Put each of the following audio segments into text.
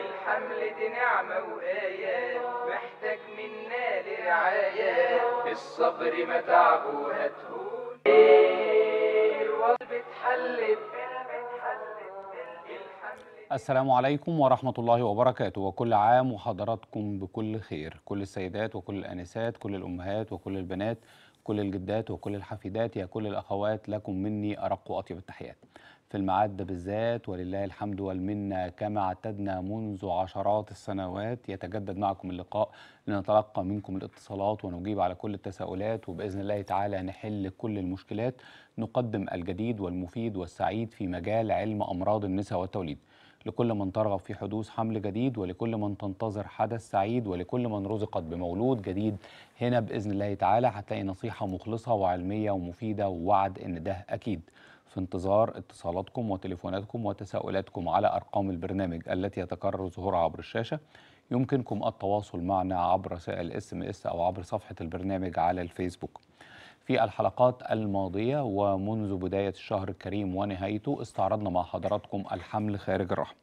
الحمل دي نعمة وآيات محتاج منا لرعاية الصبر ما تعبه بتحلب السلام عليكم ورحمة الله وبركاته وكل عام وحضراتكم بكل خير كل السيدات وكل الأنسات كل الأمهات وكل البنات كل الجدات وكل الحفيدات يا كل الأخوات لكم مني أرق وأطيب التحيات في الميعاد ده بالذات ولله الحمد والمنة كما اعتدنا منذ عشرات السنوات يتجدد معكم اللقاء لنتلقى منكم الاتصالات ونجيب على كل التساؤلات وبإذن الله تعالى نحل كل المشكلات نقدم الجديد والمفيد والسعيد في مجال علم أمراض النساء والتوليد لكل من ترغب في حدوث حمل جديد ولكل من تنتظر حدث سعيد ولكل من رزقت بمولود جديد هنا بإذن الله تعالى هتلاقي نصيحة مخلصة وعلمية ومفيدة ووعد إن ده أكيد في انتظار اتصالاتكم وتليفوناتكم وتساؤلاتكم على أرقام البرنامج التي يتكرر ظهورها عبر الشاشة يمكنكم التواصل معنا عبر رسائل اس ام اس أو عبر صفحة البرنامج على الفيسبوك في الحلقات الماضية ومنذ بداية الشهر الكريم ونهايته استعرضنا مع حضراتكم الحمل خارج الرحم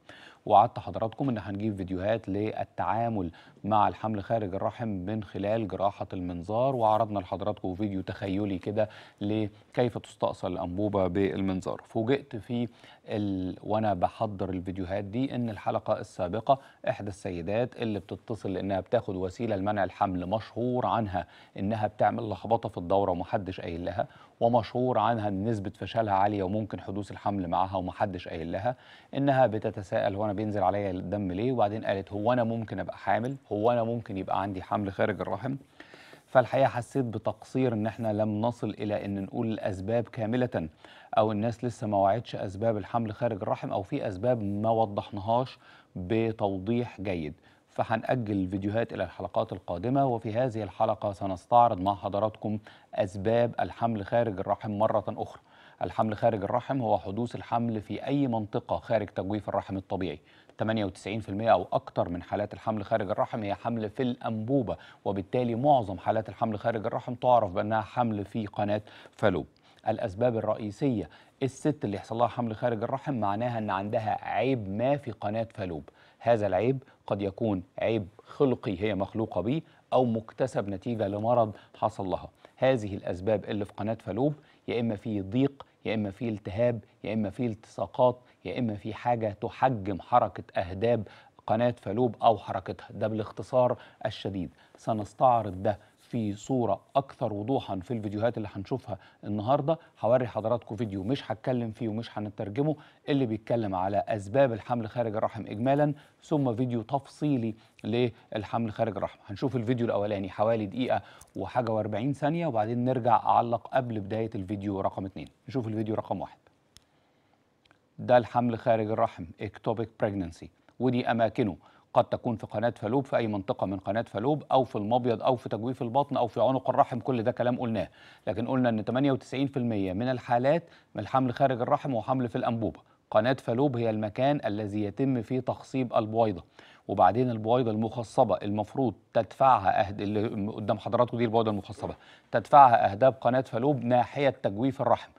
وعدت حضراتكم ان هنجيب فيديوهات للتعامل مع الحمل خارج الرحم من خلال جراحة المنظار وعرضنا لحضراتكم فيديو تخيلي كده لكيف تستأصل الأنبوبة بالمنظار فوجئت في ال... وأنا بحضر الفيديوهات دي إن الحلقة السابقة إحدى السيدات اللي بتتصل لأنها بتاخد وسيلة لمنع الحمل مشهور عنها إنها بتعمل لخبطة في الدورة ومحدش قايل لها ومشهور عنها إن نسبة فشلها عالية وممكن حدوث الحمل معها ومحدش قايل لها إنها بتتساءل هو أنا بينزل عليا الدم ليه وبعدين قالت هو أنا ممكن أبقى حامل هو هو انا ممكن يبقى عندي حمل خارج الرحم فالحقيقه حسيت بتقصير ان احنا لم نصل الى ان نقول الاسباب كامله او الناس لسه ما وعدتش اسباب الحمل خارج الرحم او في اسباب ما وضحناهاش بتوضيح جيد فهنأجل الفيديوهات إلى الحلقات القادمة وفي هذه الحلقة سنستعرض مع حضراتكم أسباب الحمل خارج الرحم مرة أخرى الحمل خارج الرحم هو حدوث الحمل في أي منطقة خارج تجويف الرحم الطبيعي 98% أو أكثر من حالات الحمل خارج الرحم هي حمل في الأنبوبة وبالتالي معظم حالات الحمل خارج الرحم تعرف بأنها حمل في قناة فالوب الأسباب الرئيسية الست اللي يحصل لها حمل خارج الرحم معناها أن عندها عيب ما في قناة فالوب هذا العيب قد يكون عيب خلقي هي مخلوقة به أو مكتسب نتيجة لمرض حصل لها هذه الأسباب اللي في قناة فالوب يا إما في ضيق يا إما في التهاب يا إما في التصاقات يا إما في حاجة تحجم حركة أهداب قناة فالوب أو حركتها ده بالاختصار الشديد سنستعرض ده في صورة أكثر وضوحا في الفيديوهات اللي هنشوفها النهاردة هوري حضراتكم فيديو مش هتكلم فيه ومش هنترجمه اللي بيتكلم على أسباب الحمل خارج الرحم إجمالا ثم فيديو تفصيلي للحمل خارج الرحم هنشوف الفيديو الأولاني حوالي دقيقة وحاجة و40 ثانية وبعدين نرجع أعلق قبل بداية الفيديو رقم 2 نشوف الفيديو رقم 1 ده الحمل خارج الرحم اكتوبيك بريجننسي ودي اماكنه قد تكون في قناه فالوب في اي منطقه من قناه فالوب او في المبيض او في تجويف البطن او في عنق الرحم كل ده كلام قلناه لكن قلنا ان 98% من الحالات من الحمل خارج الرحم وحمل في الانبوبه قناه فالوب هي المكان الذي يتم فيه تخصيب البويضه وبعدين البويضه المخصبه المفروض تدفعها أهد... اللي قدام حضراتكم دي البويضه المخصبه تدفعها اهداب قناه فالوب ناحيه تجويف الرحم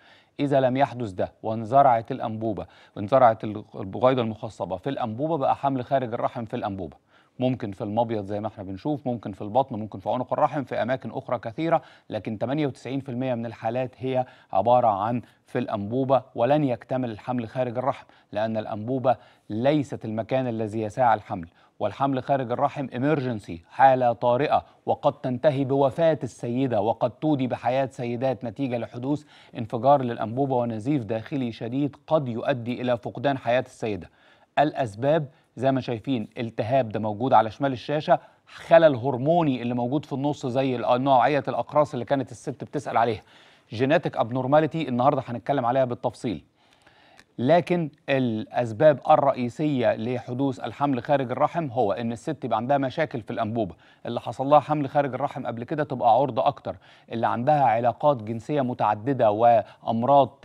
إذا لم يحدث ده وانزرعت الأنبوبة وانزرعت البغيضة المخصبة في الأنبوبة بقى حمل خارج الرحم في الأنبوبة ممكن في المبيض زي ما احنا بنشوف ممكن في البطن ممكن في عنق الرحم في اماكن اخرى كثيره لكن 98% من الحالات هي عباره عن في الانبوبه ولن يكتمل الحمل خارج الرحم لان الانبوبه ليست المكان الذي يساع الحمل والحمل خارج الرحم امرجنسي حاله طارئه وقد تنتهي بوفاه السيده وقد تودي بحياه سيدات نتيجه لحدوث انفجار للانبوبه ونزيف داخلي شديد قد يؤدي الى فقدان حياه السيده الاسباب زي ما شايفين التهاب ده موجود على شمال الشاشه خلل هرموني اللي موجود في النص زي آه، نوعيه الاقراص اللي كانت الست بتسال عليها جيناتيك ابنورماليتي النهارده هنتكلم عليها بالتفصيل لكن الاسباب الرئيسيه لحدوث الحمل خارج الرحم هو ان الست يبقى عندها مشاكل في الانبوبه اللي حصل لها حمل خارج الرحم قبل كده تبقى عرضه اكتر اللي عندها علاقات جنسيه متعدده وامراض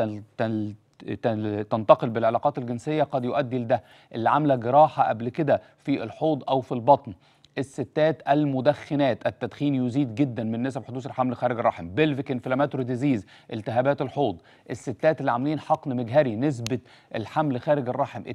تنتقل بالعلاقات الجنسية قد يؤدي لده اللي عاملة جراحة قبل كده في الحوض أو في البطن الستات المدخنات التدخين يزيد جدا من نسب حدوث الحمل خارج الرحم بلفيك انفلاماتوري ديزيز التهابات الحوض الستات اللي عاملين حقن مجهري نسبة الحمل خارج الرحم 2%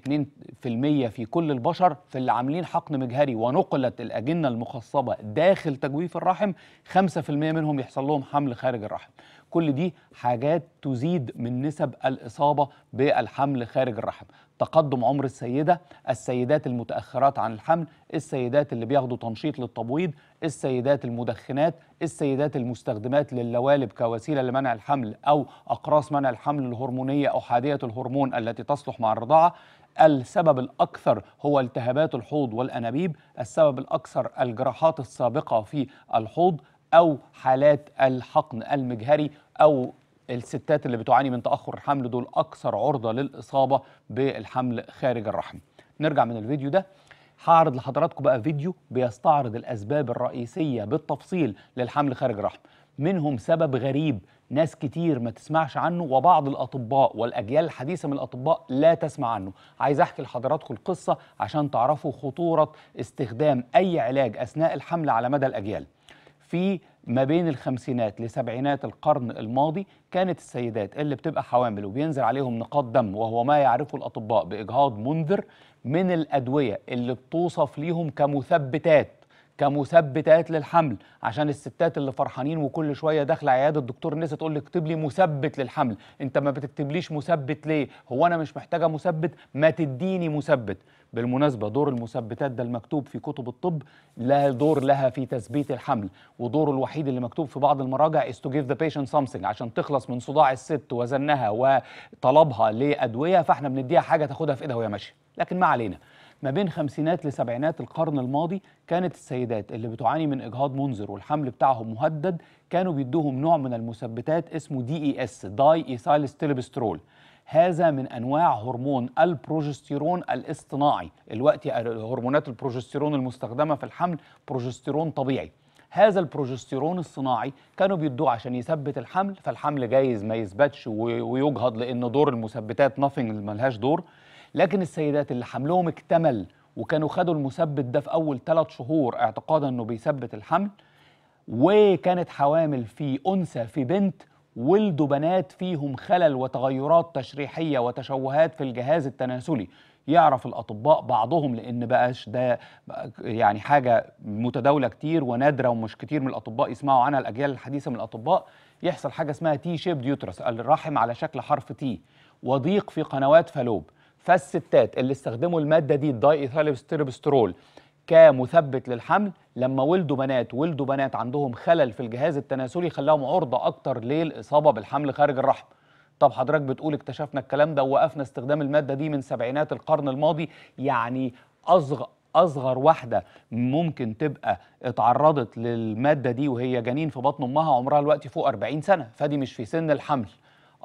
في كل البشر في اللي عاملين حقن مجهري ونقلت الأجنة المخصبة داخل تجويف الرحم 5% منهم يحصل لهم حمل خارج الرحم كل دي حاجات تزيد من نسب الإصابة بالحمل خارج الرحم تقدم عمر السيدة السيدات المتأخرات عن الحمل السيدات اللي بياخدوا تنشيط للتبويض السيدات المدخنات السيدات المستخدمات للوالب كوسيلة لمنع الحمل أو أقراص منع الحمل الهرمونية أو حادية الهرمون التي تصلح مع الرضاعة السبب الأكثر هو التهابات الحوض والأنابيب السبب الأكثر الجراحات السابقة في الحوض أو حالات الحقن المجهري أو الستات اللي بتعاني من تأخر الحمل دول أكثر عرضة للإصابة بالحمل خارج الرحم نرجع من الفيديو ده هعرض لحضراتكم بقى فيديو بيستعرض الأسباب الرئيسية بالتفصيل للحمل خارج الرحم منهم سبب غريب ناس كتير ما تسمعش عنه وبعض الأطباء والأجيال الحديثة من الأطباء لا تسمع عنه عايز أحكي لحضراتكم القصة عشان تعرفوا خطورة استخدام أي علاج أثناء الحمل على مدى الأجيال في ما بين الخمسينات لسبعينات القرن الماضي كانت السيدات اللي بتبقى حوامل وبينزل عليهم نقاط دم وهو ما يعرفه الأطباء بإجهاض منذر من الأدوية اللي بتوصف ليهم كمثبتات كمثبتات للحمل عشان الستات اللي فرحانين وكل شويه داخله عياده الدكتور نسي تقول لي اكتب لي مثبت للحمل انت ما بتكتبليش مثبت ليه هو انا مش محتاجه مثبت ما تديني مثبت بالمناسبة دور المثبتات ده المكتوب في كتب الطب لا دور لها في تثبيت الحمل ودوره الوحيد اللي مكتوب في بعض المراجع is to give the patient something عشان تخلص من صداع الست وزنها وطلبها لأدوية فاحنا بنديها حاجة تاخدها في ايدها وهي ماشية لكن ما علينا ما بين خمسينات لسبعينات القرن الماضي كانت السيدات اللي بتعاني من اجهاض منذر والحمل بتاعهم مهدد كانوا بيدوهم نوع من المثبتات اسمه دي اي اس داي ايثايلستيلبسترول هذا من انواع هرمون البروجستيرون الاصطناعي الوقت يعني هرمونات البروجستيرون المستخدمه في الحمل بروجستيرون طبيعي هذا البروجستيرون الصناعي كانوا بيدوه عشان يثبت الحمل فالحمل جايز ما يثبتش ويجهض لان دور المثبتات نافنج ملهاش دور لكن السيدات اللي حملهم اكتمل وكانوا خدوا المثبت ده في اول ثلاث شهور اعتقادا انه بيثبت الحمل وكانت حوامل في انثى في بنت ولدوا بنات فيهم خلل وتغيرات تشريحيه وتشوهات في الجهاز التناسلي يعرف الاطباء بعضهم لان بقاش ده يعني حاجه متداوله كتير ونادره ومش كتير من الاطباء يسمعوا عنها الاجيال الحديثه من الاطباء يحصل حاجه اسمها تي شيب ديوترس الرحم على شكل حرف تي وضيق في قنوات فالوب فالستات اللي استخدموا الماده دي الداي ايثايلستيربسترول كمثبت للحمل لما ولدوا بنات ولدوا بنات عندهم خلل في الجهاز التناسلي خلاهم عرضه اكتر للاصابه بالحمل خارج الرحم طب حضرتك بتقول اكتشفنا الكلام ده ووقفنا استخدام الماده دي من سبعينات القرن الماضي يعني اصغر اصغر واحده ممكن تبقى اتعرضت للماده دي وهي جنين في بطن امها عمرها دلوقتي فوق 40 سنه فدي مش في سن الحمل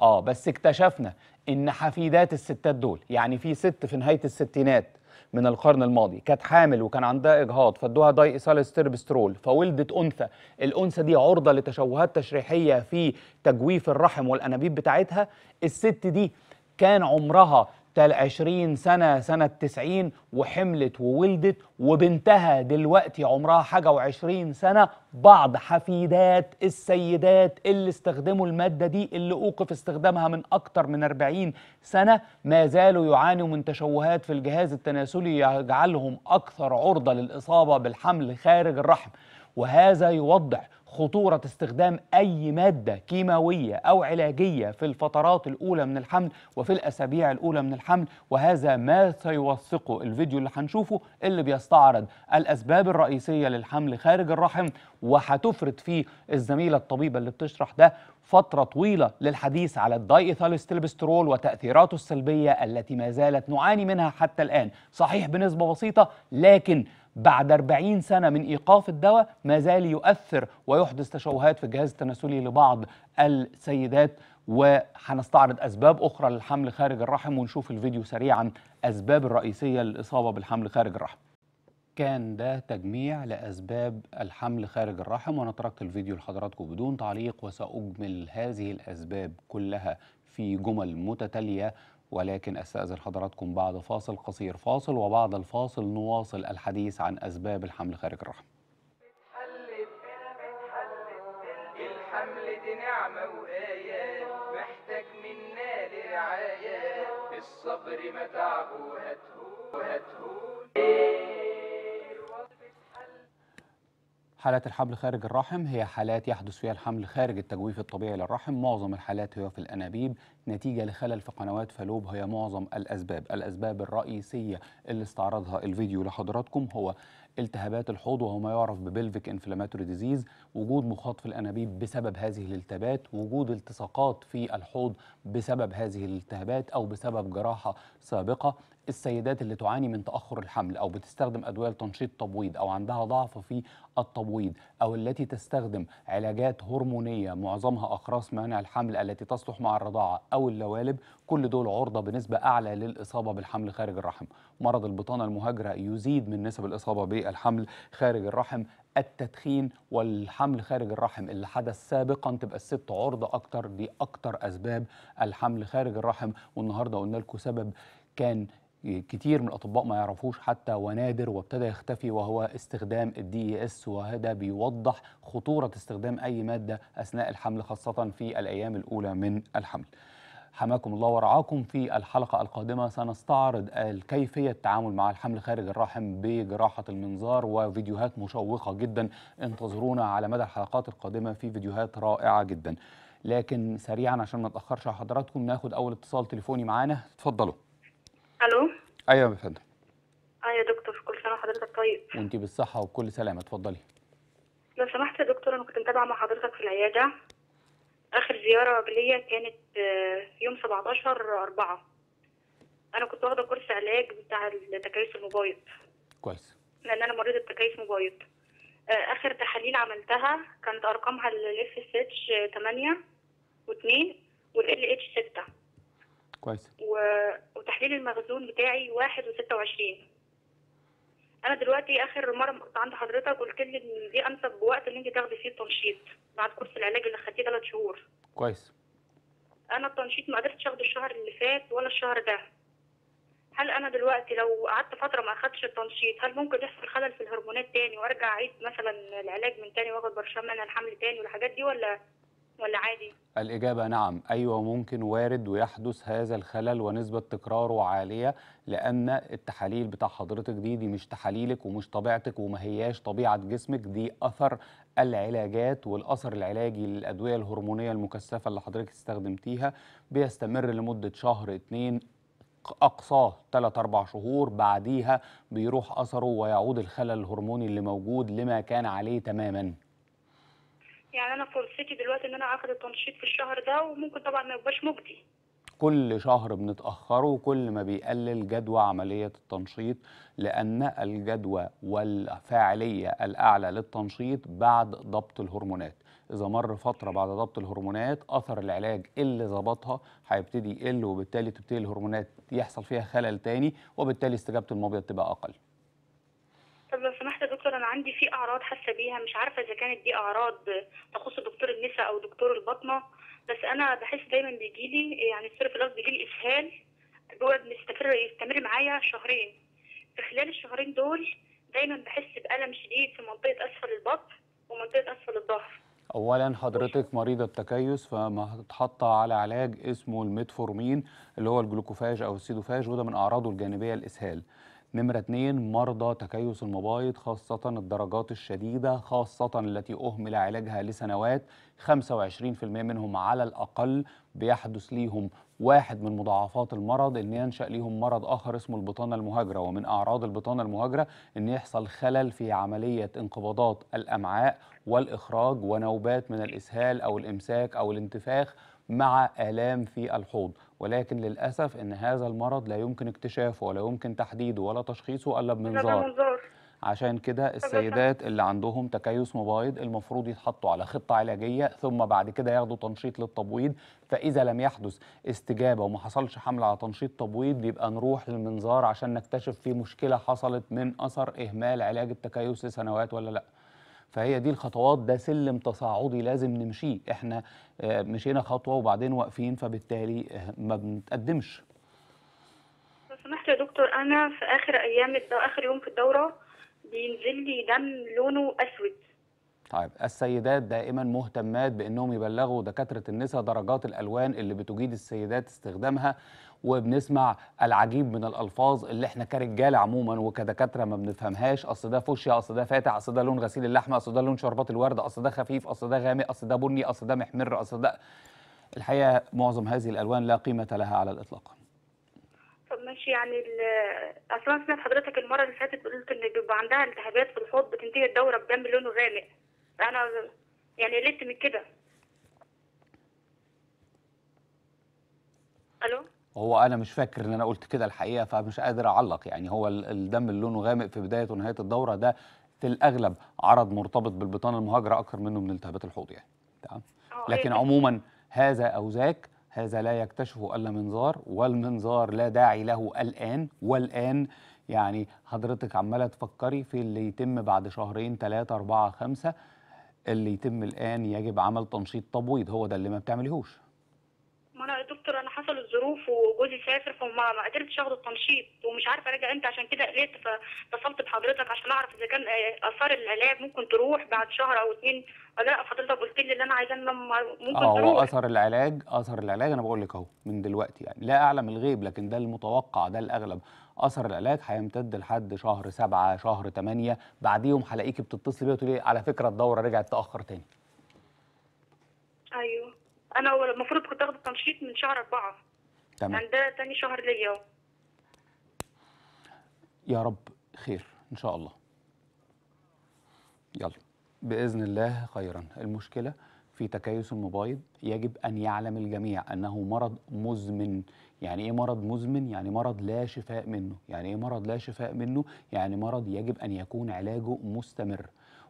اه بس اكتشفنا ان حفيدات الستات دول يعني في ست في نهايه الستينات من القرن الماضي كانت حامل وكان عندها اجهاض فادوها داي ايثايل فولدت انثى الانثى دي عرضه لتشوهات تشريحيه في تجويف الرحم والانابيب بتاعتها الست دي كان عمرها حتى سنة سنة 90 وحملت وولدت وبنتها دلوقتي عمرها حاجة و و20 سنة بعض حفيدات السيدات اللي استخدموا المادة دي اللي أوقف استخدامها من أكتر من 40 سنة ما زالوا يعانوا من تشوهات في الجهاز التناسلي يجعلهم أكثر عرضة للإصابة بالحمل خارج الرحم وهذا يوضح خطورة استخدام أي مادة كيماوية أو علاجية في الفترات الأولى من الحمل وفي الأسابيع الأولى من الحمل وهذا ما سيوثقه الفيديو اللي هنشوفه اللي بيستعرض الأسباب الرئيسية للحمل خارج الرحم وهتفرد فيه الزميلة الطبيبة اللي بتشرح ده فترة طويلة للحديث على الدايثالستيلبسترول وتأثيراته السلبية التي ما زالت نعاني منها حتى الآن صحيح بنسبة بسيطة لكن بعد 40 سنة من إيقاف الدواء ما زال يؤثر ويحدث تشوهات في الجهاز التناسلي لبعض السيدات وهنستعرض أسباب أخرى للحمل خارج الرحم ونشوف الفيديو سريعا أسباب الرئيسية للإصابة بالحمل خارج الرحم كان ده تجميع لأسباب الحمل خارج الرحم وأنا تركت الفيديو لحضراتكم بدون تعليق وسأجمل هذه الأسباب كلها في جمل متتالية ولكن استاذن حضراتكم بعد فاصل قصير فاصل وبعد الفاصل نواصل الحديث عن اسباب الحمل خارج الرحم الصبر حالات الحمل خارج الرحم هي حالات يحدث فيها الحمل خارج التجويف الطبيعي للرحم معظم الحالات هي في الأنابيب نتيجة لخلل في قنوات فالوب هي معظم الأسباب الأسباب الرئيسية اللي استعرضها الفيديو لحضراتكم هو التهابات الحوض وهو ما يعرف ببلفيك انفلاماتوري ديزيز وجود مخاط في الانابيب بسبب هذه الالتهابات وجود التصاقات في الحوض بسبب هذه الالتهابات او بسبب جراحه سابقه السيدات اللي تعاني من تاخر الحمل او بتستخدم ادويه تنشيط تبويض او عندها ضعف في التبويض او التي تستخدم علاجات هرمونيه معظمها أقراص مانع الحمل التي تصلح مع الرضاعه او اللوالب كل دول عرضه بنسبه اعلى للاصابه بالحمل خارج الرحم مرض البطانه المهاجره يزيد من نسب الاصابه بالحمل خارج الرحم التدخين والحمل خارج الرحم اللي حدث سابقا تبقى الست عرضه اكتر لاكتر اسباب الحمل خارج الرحم والنهارده قلنا لكم سبب كان كتير من الاطباء ما يعرفوش حتى ونادر وابتدى يختفي وهو استخدام الدي اس وهذا بيوضح خطوره استخدام اي ماده اثناء الحمل خاصه في الايام الاولى من الحمل حماكم الله ورعاكم في الحلقة القادمة سنستعرض كيفية التعامل مع الحمل خارج الرحم بجراحة المنظار وفيديوهات مشوقة جدا انتظرونا على مدى الحلقات القادمة في فيديوهات رائعة جدا لكن سريعا عشان ما نتأخرش على حضراتكم ناخد أول اتصال تليفوني معانا اتفضلوا ألو ايوه يا فندم ايوه يا دكتور كل سنه وحضرتك طيب وانت بالصحه وبكل سلامه اتفضلي لو سمحت يا دكتور انا كنت متابعه مع حضرتك في العياده اخر زياره ليا كانت آه، يوم 17 4 انا كنت واخده كورس علاج بتاع التكيس المبايض كويس لان انا مريضه تكيس مبايض آه، اخر تحاليل عملتها كانت ارقامها الاف اس اتش 8 و2 والال اتش 6 كويس و... وتحليل المخزون بتاعي 1 و26 انا دلوقتي اخر مره كنت عند حضرتك قلت لي ان دي انسب وقت ان انت تاخدي فيه التنشيط بعد كورس العلاج اللي خدتيه ثلاث شهور كويس انا التنشيط ما قدرتش اخده الشهر اللي فات ولا الشهر ده هل انا دلوقتي لو قعدت فتره ما اخدتش التنشيط هل ممكن يحصل خلل في الهرمونات تاني وارجع اعيد مثلا العلاج من تاني واخد برشام من الحمل تاني والحاجات دي ولا ولا عادي؟ الإجابة نعم أيوة ممكن وارد ويحدث هذا الخلل ونسبة تكراره عالية لأن التحاليل بتاع حضرتك دي دي مش تحاليلك ومش طبيعتك وما هياش طبيعة جسمك دي أثر العلاجات والأثر العلاجي للأدوية الهرمونية المكثفة اللي حضرتك استخدمتيها بيستمر لمدة شهر اتنين أقصاه 3 4 شهور بعديها بيروح أثره ويعود الخلل الهرموني اللي موجود لما كان عليه تماماً يعني انا فرصتي دلوقتي ان انا اخد التنشيط في الشهر ده وممكن طبعا ما يبقاش مجدي كل شهر بنتأخره وكل ما بيقلل جدوى عملية التنشيط لأن الجدوى والفاعلية الأعلى للتنشيط بعد ضبط الهرمونات إذا مر فترة بعد ضبط الهرمونات أثر العلاج اللي ظبطها هيبتدي يقل وبالتالي تبتدي الهرمونات يحصل فيها خلل تاني وبالتالي استجابة المبيض تبقى أقل. طب لو سمحت دكتور انا عندي في اعراض حاسه بيها مش عارفه اذا كانت دي اعراض تخص دكتور النساء او دكتور الباطنه بس انا بحس دايما بيجي لي يعني الصرف الاف بيجي لي اسهال بيقعد مستمر يستمر معايا شهرين في خلال الشهرين دول دايما بحس بالم شديد في منطقه اسفل البطن ومنطقه اسفل الظهر اولا حضرتك مريضه التكيس فمتحطه على علاج اسمه الميتفورمين اللي هو الجلوكوفاج او السيدوفاج وده من اعراضه الجانبيه الاسهال نمرة اتنين مرضى تكيس المبايض خاصة الدرجات الشديدة خاصة التي أهمل علاجها لسنوات 25% منهم على الأقل بيحدث ليهم واحد من مضاعفات المرض ان ينشا ليهم مرض اخر اسمه البطانه المهاجره ومن اعراض البطانه المهاجره ان يحصل خلل في عمليه انقباضات الامعاء والاخراج ونوبات من الاسهال او الامساك او الانتفاخ مع الام في الحوض ولكن للأسف أن هذا المرض لا يمكن اكتشافه ولا يمكن تحديده ولا تشخيصه إلا بمنظار عشان كده السيدات اللي عندهم تكيس مبايض المفروض يتحطوا على خطة علاجية ثم بعد كده ياخدوا تنشيط للتبويض فإذا لم يحدث استجابة وما حصلش حمل على تنشيط تبويض بيبقى نروح للمنظار عشان نكتشف في مشكلة حصلت من أثر إهمال علاج التكيس لسنوات ولا لأ فهي دي الخطوات ده سلم تصاعدي لازم نمشيه احنا آه، مشينا خطوه وبعدين واقفين فبالتالي آه، ما بنتقدمش لو سمحت يا دكتور انا في اخر ايام اخر يوم في الدوره بينزل لي دم لونه اسود طيب السيدات دائما مهتمات بانهم يبلغوا دكاتره النساء درجات الالوان اللي بتجيد السيدات استخدامها وبنسمع العجيب من الالفاظ اللي احنا كرجاله عموما وكدكاتره ما بنفهمهاش اصل ده فوشيا اصل ده فاتح اصل ده لون غسيل اللحمه اصل ده لون شربات الورده اصل ده خفيف اصل ده غامق اصل ده بني اصل ده محمر اصل ده الحقيقه معظم هذه الالوان لا قيمه لها على الاطلاق طب ماشي يعني اصلا سمعت حضرتك المره اللي فاتت قلت ان بيبقى عندها التهابات في الحوض بتنتهي الدوره بدم لونه غامق انا يعني قلت من كده الو هو انا مش فاكر ان انا قلت كده الحقيقه فمش قادر اعلق يعني هو الدم اللي لونه غامق في بدايه ونهايه الدوره ده في الاغلب عرض مرتبط بالبطانه المهاجره اكثر منه من التهابات الحوض يعني تمام اه، إيه لكن عموما هذا او ذاك هذا لا يكتشفه الا منظار والمنظار لا داعي له الان والان يعني حضرتك عماله تفكري في اللي يتم بعد شهرين ثلاثه اربعه خمسه اللي يتم الان يجب عمل تنشيط تبويض هو ده اللي ما بتعمليهوش انا انا دكتور انا حصل الظروف وجوزي سافر فما ما قدرتش اخد التنشيط ومش عارفه ارجع امتى عشان كده قلت فاتصلت بحضرتك عشان اعرف اذا كان آه، اثار العلاج ممكن تروح بعد شهر او اتنين ولا لا حضرتك قلت لي اللي انا عايزاه ممكن آه، تروح اه اثر العلاج اثر العلاج انا بقول لك اهو من دلوقتي يعني لا اعلم الغيب لكن ده المتوقع ده الاغلب اثر العلاج هيمتد لحد شهر سبعة شهر ثمانية بعديهم هلاقيكي بتتصلي بيا وتقولي على فكره الدوره رجعت تاخر تاني ايوه انا المفروض كنت اخد التنشيط من شهر أربعة تمام يعني ده تاني شهر ليا يا رب خير ان شاء الله يلا باذن الله خيرا المشكله في تكيس المبايض يجب ان يعلم الجميع انه مرض مزمن يعني ايه مرض مزمن يعني مرض لا شفاء منه يعني ايه مرض لا شفاء منه يعني مرض يجب ان يكون علاجه مستمر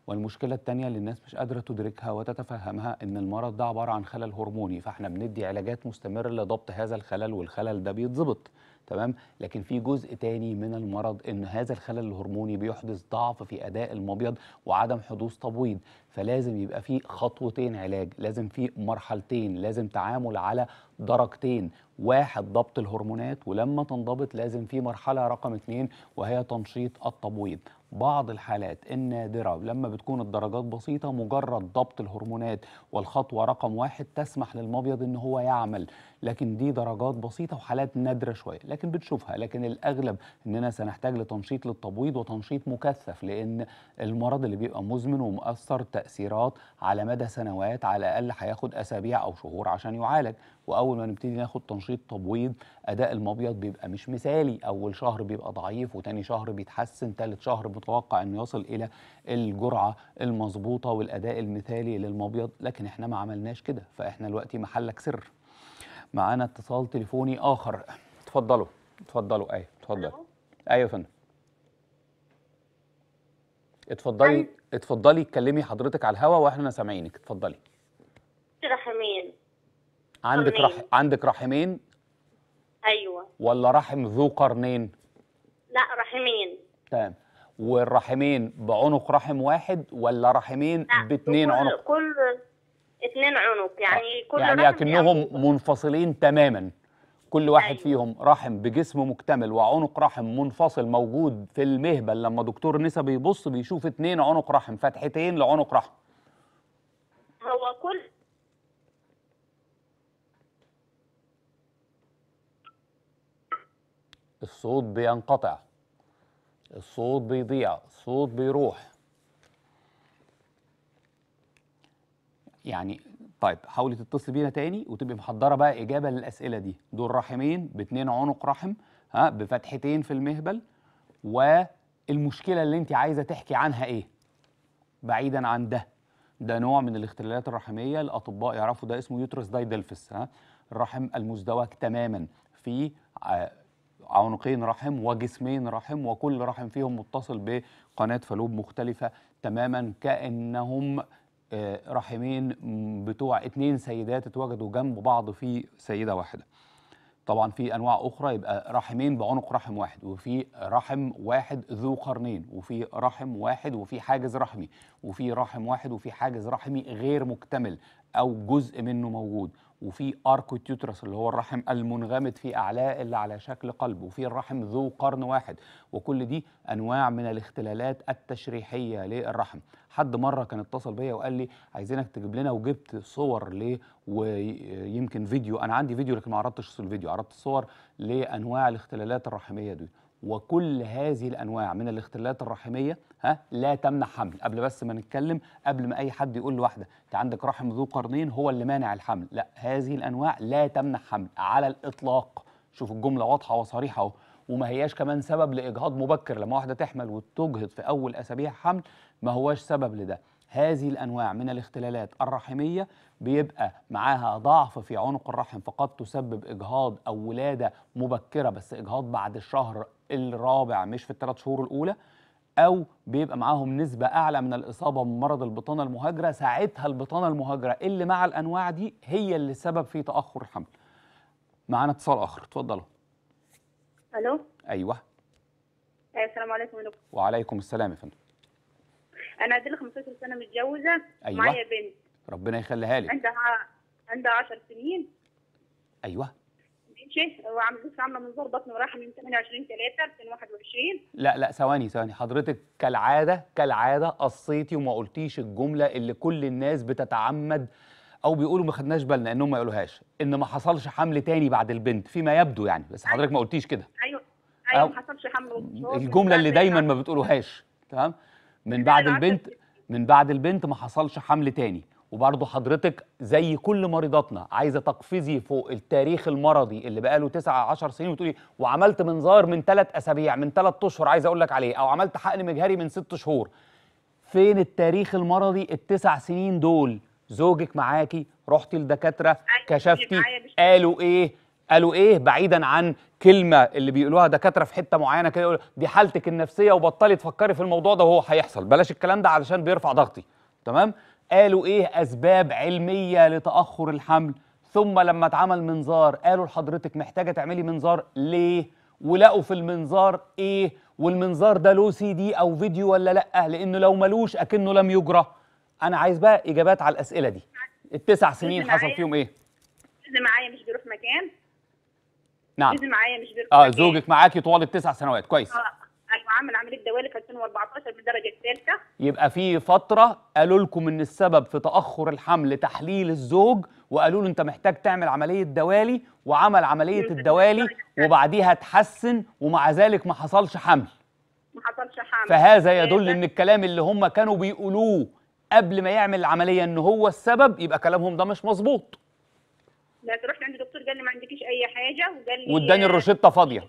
والمشكله الثانيه اللي الناس مش قادره تدركها وتتفهمها ان المرض ده عباره عن خلل هرموني فاحنا بندي علاجات مستمره لضبط هذا الخلل والخلل ده بيتظبط تمام لكن في جزء تاني من المرض ان هذا الخلل الهرموني بيحدث ضعف في اداء المبيض وعدم حدوث تبويض فلازم يبقى في خطوتين علاج لازم في مرحلتين لازم تعامل على درجتين واحد ضبط الهرمونات ولما تنضبط لازم في مرحلة رقم اثنين وهي تنشيط التبويض بعض الحالات النادرة لما بتكون الدرجات بسيطة مجرد ضبط الهرمونات والخطوة رقم واحد تسمح للمبيض ان هو يعمل لكن دي درجات بسيطة وحالات نادرة شوية لكن بتشوفها لكن الأغلب اننا سنحتاج لتنشيط للتبويض وتنشيط مكثف لأن المرض اللي بيبقى مزمن ومؤثر تأثيرات على مدى سنوات على الأقل هياخد أسابيع أو شهور عشان يعالج وأول ما نبتدي ناخد تنشيط تبويض أداء المبيض بيبقى مش مثالي أول شهر بيبقى ضعيف وتاني شهر بيتحسن تالت شهر متوقع أنه يصل إلى الجرعة المظبوطة والأداء المثالي للمبيض لكن إحنا ما عملناش كده فإحنا دلوقتي محلك سر معانا اتصال تليفوني آخر اتفضلوا اتفضلوا أيوه اتفضلوا أيوه يا فندم اتفضلي يعني اتفضلي اتكلمي حضرتك على الهوا واحنا سامعينك اتفضلي رحمين عندك رح... عندك رحمين ايوه ولا رحم ذو قرنين لا رحمين تمام والرحمين بعنق رحم واحد ولا رحمين باثنين عنق كل اثنين عنق يعني آه، كل يعني, يعني اكنهم منفصلين تماما كل واحد أيوة. فيهم رحم بجسم مكتمل وعنق رحم منفصل موجود في المهبل لما دكتور نسا بيبص بيشوف اتنين عنق رحم فتحتين لعنق رحم هو كل الصوت بينقطع الصوت بيضيع الصوت بيروح يعني طيب حاولي تتصلي بينا تاني وتبقي محضره بقى اجابه للاسئله دي دول رحمين باتنين عنق رحم ها بفتحتين في المهبل والمشكله اللي انت عايزه تحكي عنها ايه بعيدا عن ده ده نوع من الاختلالات الرحميه الاطباء يعرفوا ده اسمه يوترس دايدلفس ها الرحم المزدوج تماما في آه، عنقين رحم وجسمين رحم وكل رحم فيهم متصل بقناه فالوب مختلفه تماما كانهم آه، رحمين بتوع اتنين سيدات اتوجدوا جنب بعض في سيدة واحدة طبعا في انواع اخرى يبقى رحمين بعنق رحم واحد وفي رحم واحد ذو قرنين وفي رحم واحد وفي حاجز رحمي وفي رحم واحد وفي حاجز رحمي غير مكتمل او جزء منه موجود وفي اركوتيوترس تيوترس اللي هو الرحم المنغمد في اعلاه اللي على شكل قلب وفي الرحم ذو قرن واحد وكل دي انواع من الاختلالات التشريحيه للرحم حد مره كان اتصل بيا وقال لي عايزينك تجيب لنا وجبت صور ليه ويمكن فيديو انا عندي فيديو لكن ما عرضتش الفيديو عرضت صور لانواع الاختلالات الرحميه دي وكل هذه الانواع من الاختلالات الرحميه ها لا تمنع حمل قبل بس ما نتكلم قبل ما اي حد يقول لواحده انت عندك رحم ذو قرنين هو اللي مانع الحمل لا هذه الانواع لا تمنع حمل على الاطلاق شوف الجمله واضحه وصريحه اهو وما هياش كمان سبب لاجهاض مبكر لما واحده تحمل وتجهض في اول اسابيع حمل ما هواش سبب لده هذه الانواع من الاختلالات الرحميه بيبقى معاها ضعف في عنق الرحم فقد تسبب اجهاض او ولاده مبكره بس اجهاض بعد الشهر الرابع مش في الثلاث شهور الاولى او بيبقى معاهم نسبه اعلى من الاصابه بمرض البطانه المهاجره ساعتها البطانه المهاجره اللي مع الانواع دي هي اللي سبب في تاخر الحمل معانا اتصال اخر اتفضلوا الو ايوه آه، السلام عليكم يا وعليكم السلام يا فندم انا عندي 15 سنه متجوزه أيوة. معايا بنت ربنا يخليها لك عندها عندها 10 سنين ايوه شهر وعملت عامله زور بطن وراحه من 28 3 2021 لا لا ثواني ثواني حضرتك كالعاده كالعاده قصيتي وما قلتيش الجمله اللي كل الناس بتتعمد او بيقولوا ما خدناش بالنا انهم ما يقولوهاش ان ما حصلش حمل تاني بعد البنت فيما يبدو يعني بس حضرتك ما أيوة. قلتيش كده ايوه ايوه ما حصلش حمل الجمله اللي دايما ما بتقولوهاش تمام من بعد البنت من بعد البنت ما حصلش حمل تاني وبرضه حضرتك زي كل مريضاتنا عايزه تقفزي فوق التاريخ المرضي اللي بقاله 9 10 سنين وتقولي وعملت منظار من ثلاث اسابيع من ثلاث اشهر عايزه اقول لك عليه او عملت حقن مجهري من ست شهور فين التاريخ المرضي التسع سنين دول زوجك معاكي رحتي لدكاتره أيوة، كشفتي قالوا ايه قالوا ايه بعيدا عن كلمه اللي بيقولوها دكاتره في حته معينه كده يقول دي حالتك النفسيه وبطلي تفكري في الموضوع ده وهو هيحصل بلاش الكلام ده علشان بيرفع ضغطي تمام قالوا ايه اسباب علميه لتاخر الحمل ثم لما اتعمل منظار قالوا لحضرتك محتاجه تعملي منظار ليه ولقوا في المنظار ايه والمنظار ده له سي دي او فيديو ولا لا لانه لو ملوش اكنه لم يجرى انا عايز بقى اجابات على الاسئله دي التسع سنين حصل فيهم ايه اللي معايا مش بيروح مكان نعم اللي معايا مش بيروح اه زوجك معاكي طوال التسع سنوات كويس آه. هيعامل عمليه في 2014 من الدرجه الثالثه يبقى في فتره قالوا لكم ان السبب في تاخر الحمل تحليل الزوج وقالوا له انت محتاج تعمل عمليه دوالي وعمل عمليه الدوالي وبعديها اتحسن ومع ذلك ما حصلش حمل ما حصلش حمل فهذا يدل إيه ان الكلام اللي هم كانوا بيقولوه قبل ما يعمل العمليه ان هو السبب يبقى كلامهم ده مش مظبوط لا رحت عند الدكتور قال لي ما عندكيش اي حاجه وقال لي واداني الروشته فاضيه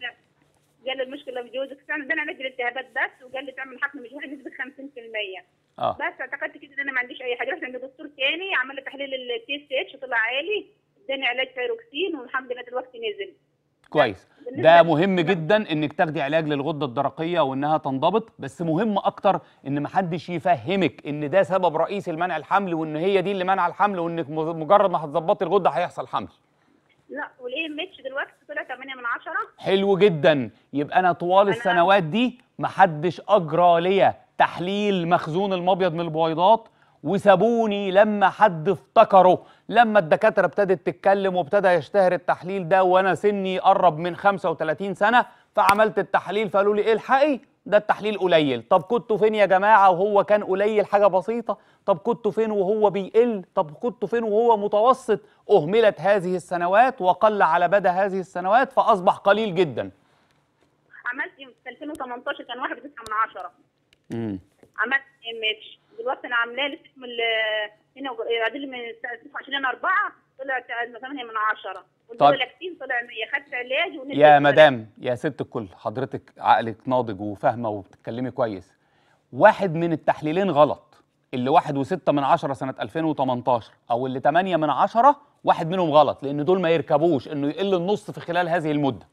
قال المشكله في جوزك فعلا ده انا علاج الالتهابات بس وقال لي تعمل حقن مجهري نسبه 50% اه بس اعتقدت كده ان انا ما عنديش اي حاجه رحت عند دكتور تاني عمل لي تحليل التي اس اتش وطلع عالي اداني علاج فيروكسين والحمد لله دلوقتي نزل كويس ده مهم جدا انك تاخدي علاج للغده الدرقيه وانها تنضبط بس مهم اكتر ان محدش يفهمك ان ده سبب رئيسي لمنع الحمل وان هي دي اللي منع الحمل وانك مجرد ما هتظبطي الغده هيحصل حمل لا اتش دلوقتي طلع 8 من 10 حلو جدا يبقى انا طوال أنا السنوات دي محدش اجرى ليا تحليل مخزون المبيض من البويضات وسابوني لما حد افتكره لما الدكاتره ابتدت تتكلم وابتدى يشتهر التحليل ده وانا سني قرب من 35 سنه فعملت التحليل فقالوا لي الحقي ده التحليل قليل طب كنتوا فين يا جماعة وهو كان قليل حاجة بسيطة طب كنتوا فين وهو بيقل طب كنتوا فين وهو متوسط أهملت هذه السنوات وقل على بدا هذه السنوات فأصبح قليل جدا عملت إيه؟ في 2018 كان 1.9 من عشرة امم عملت ام إيه؟ اتش دلوقتي انا عاملاه لسه هنا عدل من 29 4 طلع 8 من 10 طيب طلع ما ياخدش علاج يا مدام يا ست الكل حضرتك عقلك ناضج وفاهمه وبتتكلمي كويس واحد من التحليلين غلط اللي واحد وستة من عشرة سنة 2018 أو اللي 8 من عشرة واحد منهم غلط لأن دول ما يركبوش إنه يقل النص في خلال هذه المدة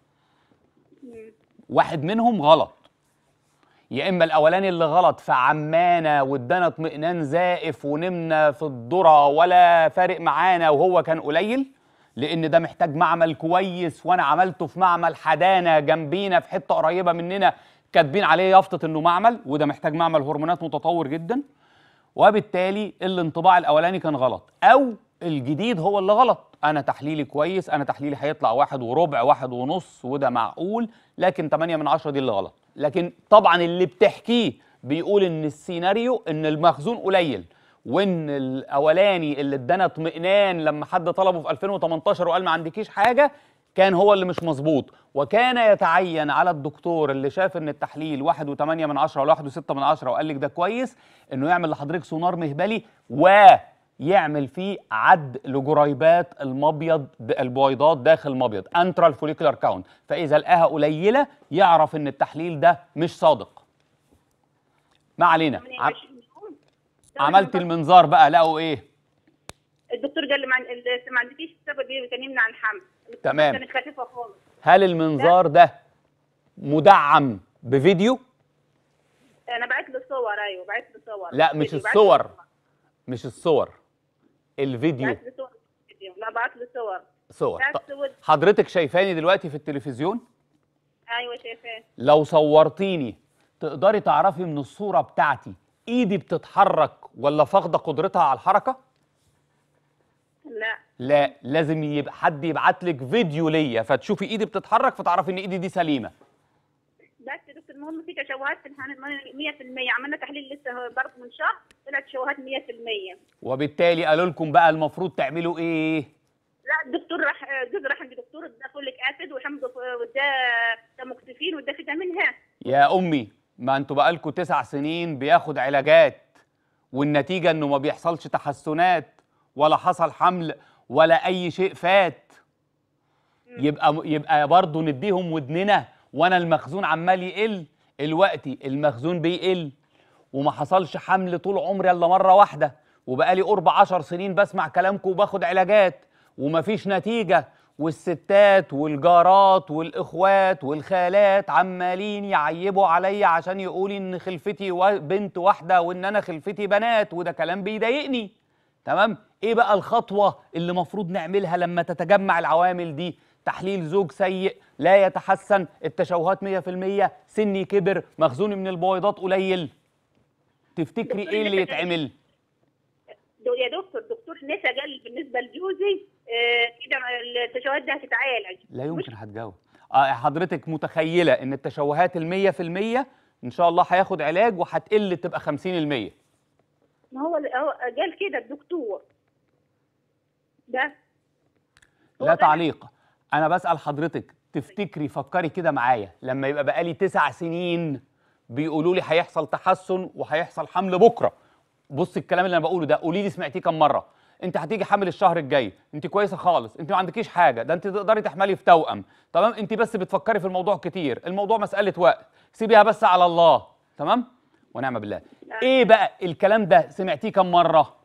واحد منهم غلط يا اما الاولاني اللي غلط في عمانة وادانا اطمئنان زائف ونمنا في الذره ولا فارق معانا وهو كان قليل لان ده محتاج معمل كويس وانا عملته في معمل حدانا جنبينا في حته قريبه مننا كاتبين عليه يافطه انه معمل وده محتاج معمل هرمونات متطور جدا وبالتالي الانطباع الاولاني كان غلط او الجديد هو اللي غلط انا تحليلي كويس انا تحليلي هيطلع واحد وربع واحد ونص وده معقول لكن 8 من 10 دي اللي غلط لكن طبعا اللي بتحكيه بيقول ان السيناريو ان المخزون قليل وان الاولاني اللي ادانا اطمئنان لما حد طلبه في 2018 وقال ما عندكيش حاجه كان هو اللي مش مظبوط وكان يتعين على الدكتور اللي شاف ان التحليل 1.8 من 10 ولا 1.6 من 10 وقال لك ده كويس انه يعمل لحضرتك سونار مهبلي ويعمل فيه عد لجريبات المبيض البويضات داخل المبيض انترال فوليكولار كاونت فاذا لقاها قليله يعرف ان التحليل ده مش صادق ما علينا عملت المنظار بقى لقوا ايه؟ الدكتور قال لي ما عندكيش السبب ايه كان يمنع الحمل تمام كانت خفيفه خالص هل المنظار ده مدعم بفيديو؟ انا بعت له صور ايوه بعت له صور لا مش الصور مش الصور الفيديو بعت له صور لا بعت له صور صور حضرتك شايفاني دلوقتي في التلفزيون؟ ايوه شايفاه لو صورتيني تقدري تعرفي من الصوره بتاعتي ايدي بتتحرك ولا فاقده قدرتها على الحركه لا لا لازم يبقى حد يبعت لك فيديو ليا فتشوفي ايدي بتتحرك فتعرفي ان ايدي دي سليمه بس يا دكتور المهم في تشوهات في الحنان 100% عملنا تحليل لسه برضه من شهر طلع تشوهات 100% وبالتالي قالوا لكم بقى المفروض تعملوا ايه؟ لا الدكتور راح جوز راح عند الدكتور ده فوليك اسيد وحمض وده تاموكسيفين وده فيتامين ها يا امي ما انتوا بقالكوا تسع سنين بياخد علاجات والنتيجه انه ما بيحصلش تحسنات ولا حصل حمل ولا اي شيء فات يبقى يبقى برضه نديهم ودننا وانا المخزون عمال يقل الوقتي المخزون بيقل وما حصلش حمل طول عمري الا مره واحده وبقالي قرب عشر سنين بسمع كلامكم وباخد علاجات ومفيش نتيجه والستات والجارات والاخوات والخالات عمالين يعيبوا عليا عشان يقولي ان خلفتي بنت واحده وان انا خلفتي بنات وده كلام بيضايقني تمام ايه بقى الخطوه اللي مفروض نعملها لما تتجمع العوامل دي تحليل زوج سيء لا يتحسن التشوهات 100% سني كبر مخزوني من البويضات قليل تفتكري ايه اللي يتعمل يا دكتور دكتور نسا قال بالنسبه لجوزي التشوهات دي هتتعالج لا يمكن هتجاوب آه، حضرتك متخيله ان التشوهات ال 100% ان شاء الله هياخد علاج وهتقل تبقى 50% ما هو هو قال كده الدكتور ده لا تعليق انا بسال حضرتك تفتكري فكري كده معايا لما يبقى بقالي تسع سنين بيقولوا لي هيحصل تحسن وهيحصل حمل بكره بص الكلام اللي انا بقوله ده قولي لي سمعتيه كم مره انت هتيجي حامل الشهر الجاي انت كويسه خالص انت ما عندكيش حاجه ده انت تقدري تحملي في توأم تمام انت بس بتفكري في الموضوع كتير الموضوع مساله وقت سيبيها بس على الله تمام ونعم بالله نعم. ايه بقى الكلام ده سمعتيه كم مره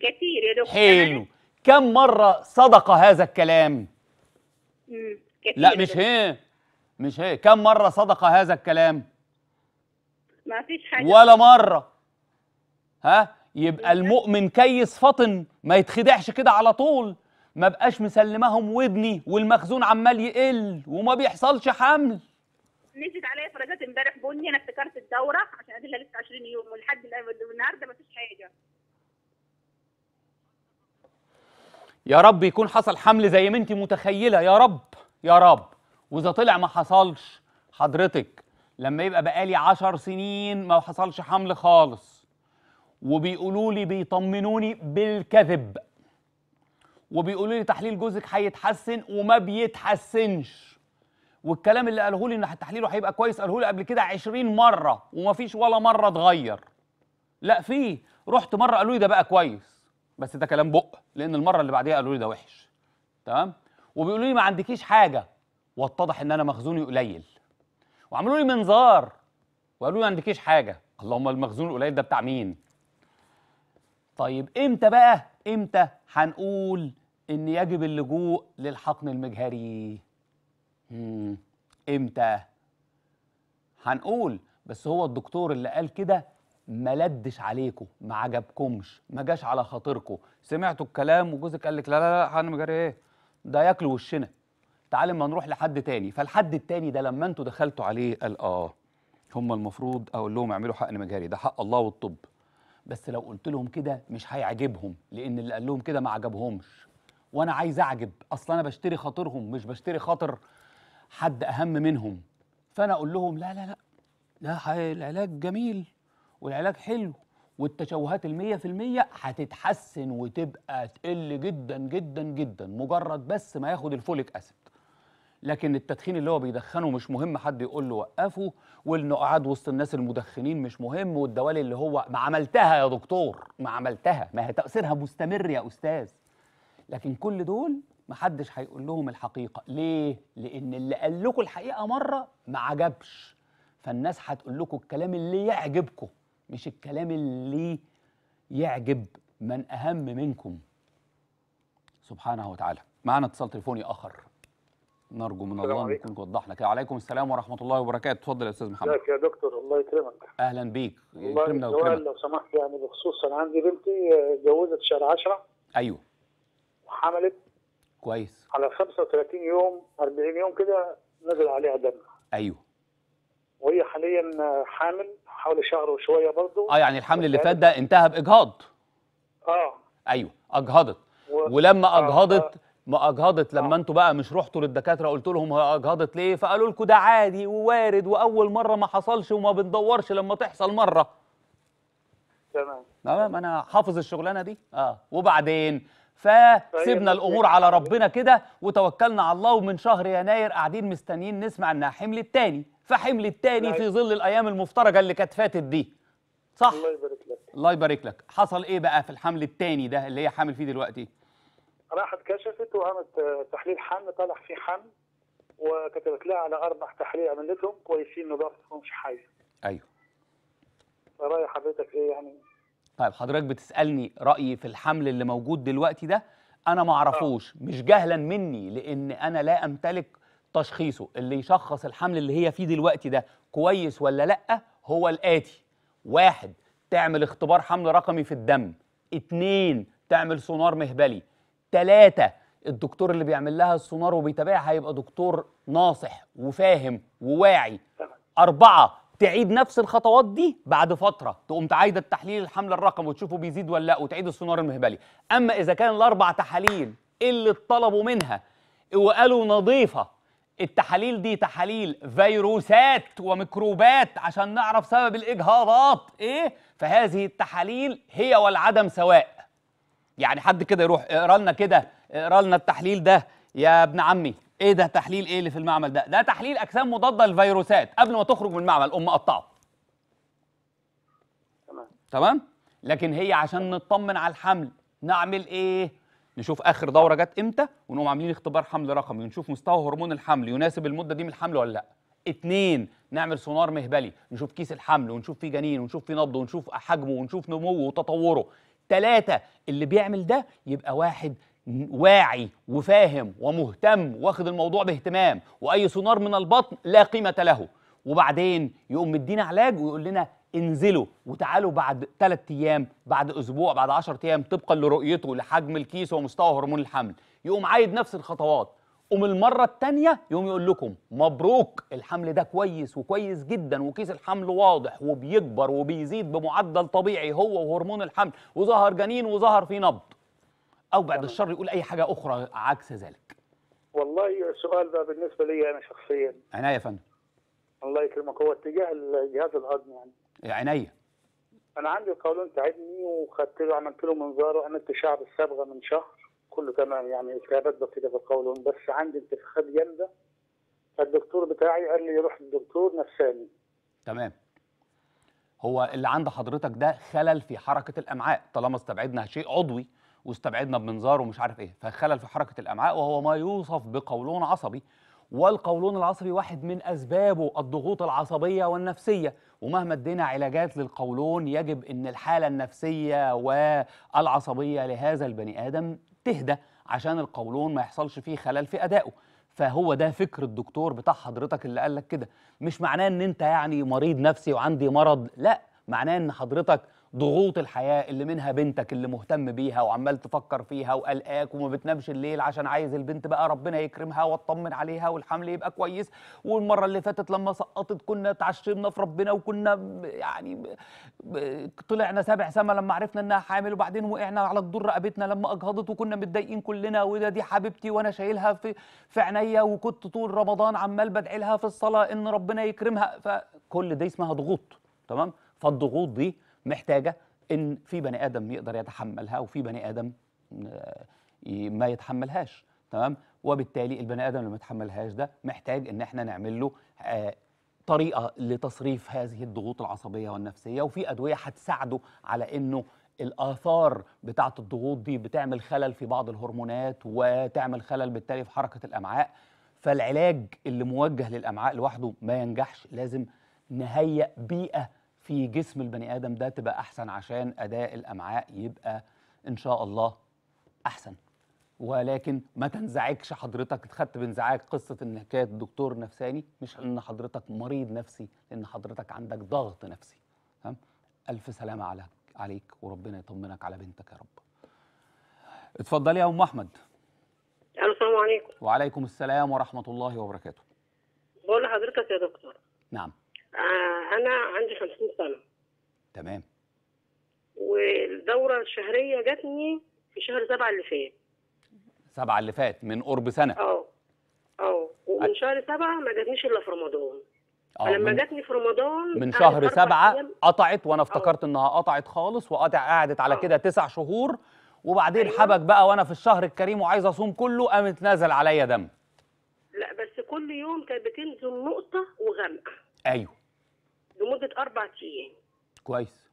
كتير يا دكتور حلو كم مره صدق هذا الكلام كتير لا مش هي مش هي كم مره صدق هذا الكلام ما فيش حاجه ولا مره ها يبقى إيه؟ المؤمن كيس فطن ما يتخدعش كده على طول ما بقاش مسلماهم ودني والمخزون عمال يقل وما بيحصلش حمل نزلت عليا فرجات امبارح بني انا افتكرت الدوره عشان ادلها لسه 20 يوم ولحد النهارده مفيش حاجه يا رب يكون حصل حمل زي ما انت متخيله يا رب يا رب واذا طلع ما حصلش حضرتك لما يبقى بقالي 10 سنين ما حصلش حمل خالص وبيقولوا لي بيطمنوني بالكذب وبيقولوا لي تحليل جوزك هيتحسن وما بيتحسنش والكلام اللي قاله لي ان تحليله هيبقى كويس قاله لي قبل كده 20 مره وما فيش ولا مره اتغير لا فيه رحت مره قالوا لي ده بقى كويس بس ده كلام بق لان المره اللي بعديها قالوا لي ده وحش تمام وبيقولوا لي ما عندكيش حاجه واتضح ان انا مخزوني قليل وعملوا لي منظار وقالوا لي ما عندكيش حاجه اللهم المخزون القليل ده بتاع مين طيب امتى بقى امتى هنقول ان يجب اللجوء للحقن المجهري امتى هنقول بس هو الدكتور اللي قال كده ما لدش عليكم ما عجبكمش ما جاش على خاطركم سمعتوا الكلام وجوزك قال لك لا لا لا حقن مجهري ايه ده ياكل وشنا تعالى ما نروح لحد تاني فالحد التاني ده لما انتوا دخلتوا عليه قال اه هم المفروض اقول لهم اعملوا حقن مجهري ده حق الله والطب بس لو قلت لهم كده مش هيعجبهم لان اللي قال لهم كده ما عجبهمش وانا عايز اعجب اصل انا بشتري خاطرهم مش بشتري خاطر حد اهم منهم فانا اقول لهم لا لا لا لا العلاج جميل والعلاج حلو والتشوهات المية في المية هتتحسن وتبقى تقل جدا جدا جدا مجرد بس ما ياخد الفوليك اسيد لكن التدخين اللي هو بيدخنه مش مهم حد يقول له وقفه وانه قعد وسط الناس المدخنين مش مهم والدوالي اللي هو ما عملتها يا دكتور ما عملتها ما هي تاثيرها مستمر يا استاذ لكن كل دول ما حدش هيقول لهم الحقيقه ليه لان اللي قال لكم الحقيقه مره ما عجبش فالناس هتقول لكم الكلام اللي يعجبكم مش الكلام اللي يعجب من اهم منكم سبحانه وتعالى معنا اتصال تليفوني اخر نرجو من الله ان يكون وضحنا كده وعليكم السلام ورحمه الله وبركاته اتفضل يا استاذ محمد ازيك يا دكتور الله يكرمك اهلا بيك يكرمنا ويكرمك لو سمحت يعني بخصوص انا عندي بنتي آه، اتجوزت شهر 10 ايوه وحملت كويس على 35 يوم 40 يوم كده نزل عليها دم ايوه وهي حاليا حامل حوالي شهر وشويه برضه اه يعني الحمل اللي فات ده انتهى باجهاض اه ايوه اجهضت و... ولما آه، اجهضت آه. ما اجهضت لما آه. انتوا بقى مش رحتوا للدكاتره قلت لهم اجهضت ليه فقالوا لكم ده عادي ووارد واول مره ما حصلش وما بندورش لما تحصل مره تمام تمام انا حافظ الشغلانه دي اه وبعدين طيب، فسيبنا الامور على ربنا كده وتوكلنا على الله ومن شهر يناير قاعدين مستنيين نسمع انها حمل التاني فحمل التاني في نعم. ظل الايام المفترجه اللي كانت فاتت دي صح الله يبارك لك الله يبارك لك حصل ايه بقى في الحمل التاني ده اللي هي حامل فيه دلوقتي راحت كشفت وعملت تحليل حمل طلع فيه حمل وكتبت لها على اربع تحاليل عملتهم كويسين ما مش حاجه ايوه راي حضرتك ايه يعني طيب حضرتك بتسالني رايي في الحمل اللي موجود دلوقتي ده انا ما اعرفوش آه. مش جهلا مني لان انا لا امتلك تشخيصه اللي يشخص الحمل اللي هي فيه دلوقتي ده كويس ولا لا هو الاتي واحد تعمل اختبار حمل رقمي في الدم اتنين تعمل سونار مهبلي تلاتة الدكتور اللي بيعمل لها السونار وبيتابعها هيبقى دكتور ناصح وفاهم وواعي أربعة تعيد نفس الخطوات دي بعد فترة تقوم تعيد التحليل الحملة الرقم وتشوفه بيزيد ولا لا وتعيد السونار المهبلي أما إذا كان الأربع تحاليل اللي اتطلبوا منها وقالوا نظيفة التحاليل دي تحاليل فيروسات وميكروبات عشان نعرف سبب الإجهاضات إيه فهذه التحاليل هي والعدم سواء يعني حد كده يروح اقرا لنا كده اقرا لنا التحليل ده يا ابن عمي ايه ده تحليل ايه اللي في المعمل ده ده تحليل اجسام مضاده للفيروسات قبل ما تخرج من المعمل ام قطعه تمام تمام لكن هي عشان نطمن على الحمل نعمل ايه نشوف اخر دوره جت امتى ونقوم عاملين اختبار حمل رقمي ونشوف مستوى هرمون الحمل يناسب المده دي من الحمل ولا لا اتنين نعمل سونار مهبلي نشوف كيس الحمل ونشوف فيه جنين ونشوف فيه نبض ونشوف حجمه ونشوف نموه وتطوره التلاتة اللي بيعمل ده يبقى واحد واعي وفاهم ومهتم واخد الموضوع باهتمام واي سونار من البطن لا قيمه له وبعدين يقوم مدينا علاج ويقول لنا انزلوا وتعالوا بعد ثلاثة ايام بعد اسبوع بعد 10 ايام طبقا لرؤيته لحجم الكيس ومستوى هرمون الحمل يقوم عايد نفس الخطوات ومن المره التانية يقوم يقول لكم مبروك الحمل ده كويس وكويس جدا وكيس الحمل واضح وبيكبر وبيزيد بمعدل طبيعي هو وهرمون الحمل وظهر جنين وظهر في نبض او بعد الشر يقول اي حاجه اخرى عكس ذلك والله السؤال ده بالنسبه لي انا شخصيا عناية يا فندم الله يكرمك هو اتجاه الجهاز الهضمي يعني إيه، عناية انا عندي القولون تعبني وخدت له عملت له منظار وعملت شعب الصبغه من شهر كله تمام يعني اسكابات بسيطه في القولون بس عندي انتفاخات جامده فالدكتور بتاعي قال لي روح للدكتور نفساني تمام هو اللي عند حضرتك ده خلل في حركه الامعاء طالما استبعدنا شيء عضوي واستبعدنا بمنظار ومش عارف ايه فخلل في حركه الامعاء وهو ما يوصف بقولون عصبي والقولون العصبي واحد من اسبابه الضغوط العصبيه والنفسيه ومهما ادينا علاجات للقولون يجب ان الحاله النفسيه والعصبيه لهذا البني ادم تهدى عشان القولون ما يحصلش فيه خلل في أدائه فهو ده فكر الدكتور بتاع حضرتك اللي قال لك كده مش معناه ان انت يعني مريض نفسي وعندي مرض لا معناه ان حضرتك ضغوط الحياه اللي منها بنتك اللي مهتم بيها وعمال تفكر فيها وقلقاك وما بتنامش الليل عشان عايز البنت بقى ربنا يكرمها واطمن عليها والحمل يبقى كويس والمره اللي فاتت لما سقطت كنا اتعشمنا في ربنا وكنا يعني طلعنا سابع سما لما عرفنا انها حامل وبعدين وقعنا على الدور رقبتنا لما اجهضت وكنا متضايقين كلنا وده دي حبيبتي وانا شايلها في في عينيا وكنت طول رمضان عمال بدعي لها في الصلاه ان ربنا يكرمها فكل دي اسمها ضغوط تمام فالضغوط دي محتاجه ان في بني ادم يقدر يتحملها وفي بني ادم آه، ما يتحملهاش تمام وبالتالي البني ادم اللي ما يتحملهاش ده محتاج ان احنا نعمل له آه، طريقه لتصريف هذه الضغوط العصبيه والنفسيه وفي ادويه هتساعده على انه الاثار بتاعه الضغوط دي بتعمل خلل في بعض الهرمونات وتعمل خلل بالتالي في حركه الامعاء فالعلاج اللي موجه للامعاء لوحده ما ينجحش لازم نهيئ بيئه في جسم البني ادم ده تبقى احسن عشان اداء الامعاء يبقى ان شاء الله احسن ولكن ما تنزعجش حضرتك اتخدت بانزعاج قصه ان حكايه دكتور نفساني مش ان حضرتك مريض نفسي لان حضرتك عندك ضغط نفسي تمام الف سلامه على عليك وربنا يطمنك على بنتك يا رب اتفضلي يا ام احمد السلام عليكم وعليكم السلام ورحمه الله وبركاته بقول لحضرتك يا دكتور نعم آه انا عندي 50 سنه تمام والدوره الشهريه جاتني في شهر سبعة اللي فات سبعة اللي فات من قرب سنه اه اه ومن شهر سبعة ما جاتنيش الا في رمضان آه، لما جاتني في رمضان من شهر سبعة قطعت وانا افتكرت انها قطعت خالص وقاطع قعدت على كده تسع شهور وبعدين أيوة. حبك بقى وانا في الشهر الكريم وعايز اصوم كله قامت نازل عليا دم لا بس كل يوم كانت بتنزل نقطه وغمقه ايوه لمده اربع ايام كويس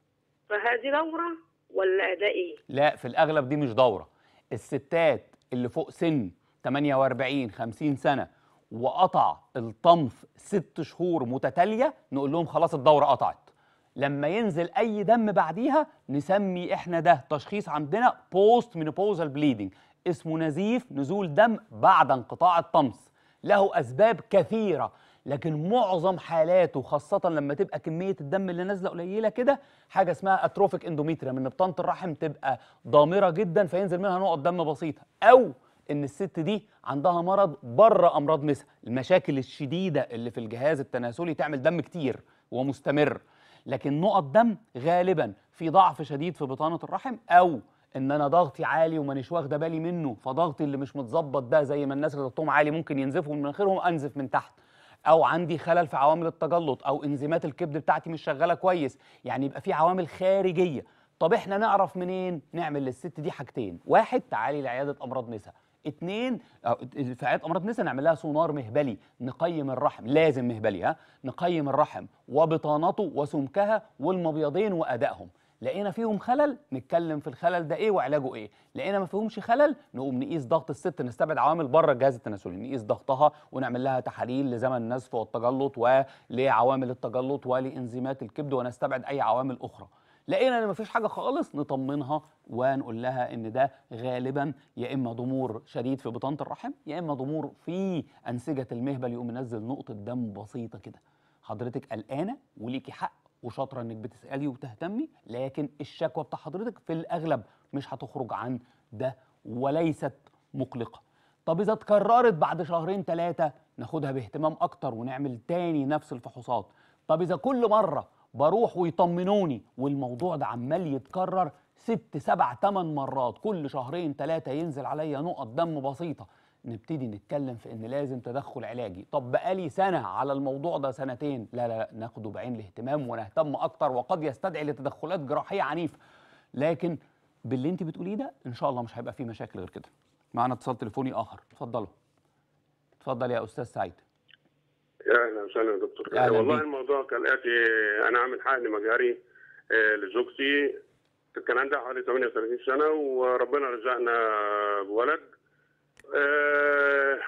فهذه دوره ولا ده ايه لا في الاغلب دي مش دوره الستات اللي فوق سن 48 50 سنه وقطع الطمث ست شهور متتاليه نقول لهم خلاص الدوره قطعت لما ينزل اي دم بعديها نسمي احنا ده تشخيص عندنا بوست مينوبوزال بليدنج اسمه نزيف نزول دم بعد انقطاع الطمث له اسباب كثيره لكن معظم حالاته خاصه لما تبقى كميه الدم اللي نازله قليله كده حاجه اسمها اتروفيك اندوميتريا من بطانه الرحم تبقى ضامره جدا فينزل منها نقط دم بسيطه او ان الست دي عندها مرض بره امراض مسها المشاكل الشديده اللي في الجهاز التناسلي تعمل دم كتير ومستمر لكن نقط دم غالبا في ضعف شديد في بطانه الرحم او ان انا ضغطي عالي ومانيش واخده بالي منه فضغطي اللي مش متظبط ده زي ما الناس اللي ضغطهم عالي ممكن ينزفهم من اخرهم انزف من تحت او عندي خلل في عوامل التجلط او انزيمات الكبد بتاعتي مش شغاله كويس يعني يبقى في عوامل خارجيه طب احنا نعرف منين نعمل للست دي حاجتين واحد تعالي لعياده امراض نساء اتنين آه، في عياده امراض نساء نعمل لها سونار مهبلي نقيم الرحم لازم مهبلي ها نقيم الرحم وبطانته وسمكها والمبيضين وادائهم لقينا فيهم خلل نتكلم في الخلل ده ايه وعلاجه ايه لقينا ما فيهمش خلل نقوم نقيس ضغط الست نستبعد عوامل بره الجهاز التناسلي نقيس ضغطها ونعمل لها تحاليل لزمن النزف والتجلط ولعوامل التجلط ولانزيمات الكبد ونستبعد اي عوامل اخرى لقينا ان مفيش حاجه خالص نطمنها ونقول لها ان ده غالبا يا اما ضمور شديد في بطانه الرحم يا اما ضمور في انسجه المهبل يقوم ينزل نقطه دم بسيطه كده حضرتك قلقانه وليكي حق وشاطره انك بتسالي وتهتمي لكن الشكوى بتاع حضرتك في الاغلب مش هتخرج عن ده وليست مقلقه طب اذا اتكررت بعد شهرين ثلاثه ناخدها باهتمام اكتر ونعمل تاني نفس الفحوصات طب اذا كل مره بروح ويطمنوني والموضوع ده عمال يتكرر ست سبع ثمان مرات كل شهرين ثلاثة ينزل عليا نقط دم بسيطة نبتدي نتكلم في ان لازم تدخل علاجي طب بقالي سنه على الموضوع ده سنتين لا لا, لا ناخده بعين الاهتمام ونهتم اكتر وقد يستدعي لتدخلات جراحيه عنيفه لكن باللي انت بتقوليه ده ان شاء الله مش هيبقى فيه مشاكل غير كده معانا اتصال تليفوني اخر اتفضلوا اتفضل يا استاذ سعيد يا اهلا وسهلا يا دكتور أهلا والله بي. الموضوع كالاتي انا عامل حقن مجهري آه، لزوجتي كان عندها حوالي 38 سنه وربنا رزقنا بولد آه،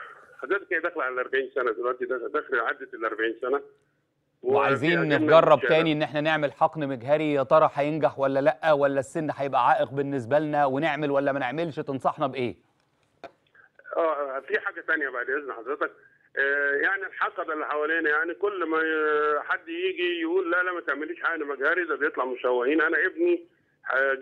حضرتك هي إيه داخله على 40 سنه دلوقتي داخله عدت ال 40 سنه وعايزين نجرب تاني ان احنا نعمل حقن مجهري يا ترى هينجح ولا لا ولا السن هيبقى عائق بالنسبه لنا ونعمل ولا ما نعملش تنصحنا بايه؟ اه في حاجه تانية بعد اذن حضرتك آه، يعني الحقد اللي حوالينا يعني كل ما حد يجي يقول لا لا ما تعمليش حقن مجهري ده بيطلع مشوهين انا ابني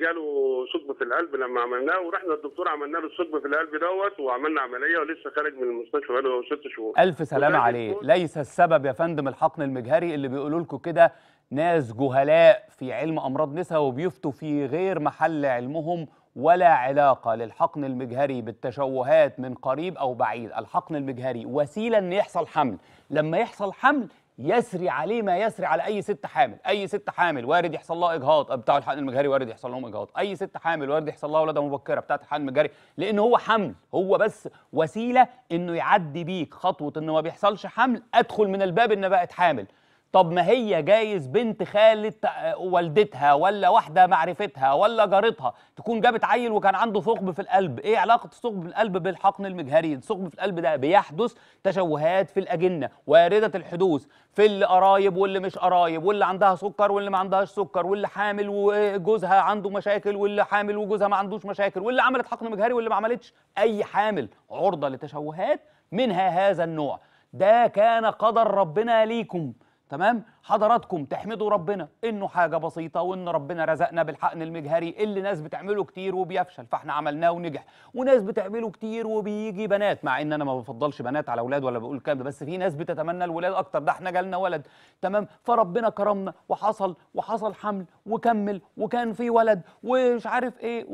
جاله صدمه في القلب لما عملناه ورحنا للدكتور عملنا له الصدمه في القلب دوت وعملنا عمليه ولسه خارج من المستشفى بقاله ست شهور الف سلامه عليه ليس السبب يا فندم الحقن المجهري اللي بيقولوا لكم كده ناس جهلاء في علم امراض نساء وبيفتوا في غير محل علمهم ولا علاقة للحقن المجهري بالتشوهات من قريب أو بعيد الحقن المجهري وسيلة أن يحصل حمل لما يحصل حمل يسري عليه ما يسري على اي ست حامل اي ست حامل وارد يحصل لها اجهاض أه، بتاع الحقن المجهري وارد يحصل لهم اجهاض اي ست حامل وارد يحصل لها ولاده مبكره بتاعه الحقن المجهري لان هو حمل هو بس وسيله انه يعدي بيك خطوه انه ما بيحصلش حمل ادخل من الباب ان بقت حامل طب ما هي جايز بنت خالة آه، والدتها ولا واحدة معرفتها ولا جارتها تكون جابت عيل وكان عنده ثقب في القلب ايه علاقة الثقب في القلب بالحقن المجهري الثقب في القلب ده بيحدث تشوهات في الأجنة واردة الحدوث في اللي قرايب واللي مش قرايب واللي عندها سكر واللي ما عندهاش سكر واللي حامل وجوزها عنده مشاكل واللي حامل وجوزها ما عندوش مشاكل واللي عملت حقن مجهري واللي ما عملتش اي حامل عرضة لتشوهات منها هذا النوع ده كان قدر ربنا ليكم تمام حضراتكم تحمدوا ربنا انه حاجه بسيطه وان ربنا رزقنا بالحقن المجهري اللي ناس بتعمله كتير وبيفشل فاحنا عملناه ونجح وناس بتعمله كتير وبيجي بنات مع ان انا ما بفضلش بنات على اولاد ولا بقول كده بس في ناس بتتمنى الولاد اكتر ده احنا جالنا ولد تمام فربنا كرمنا وحصل وحصل حمل وكمل وكان في ولد ومش عارف ايه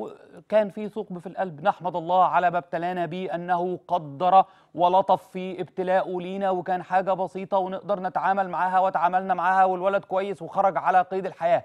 كان في ثقب في القلب نحمد الله على ما ابتلانا به انه قدر ولطف في ابتلاءه لينا وكان حاجه بسيطه ونقدر نتعامل معاها وتعاملنا معاها والولد كويس وخرج على قيد الحياه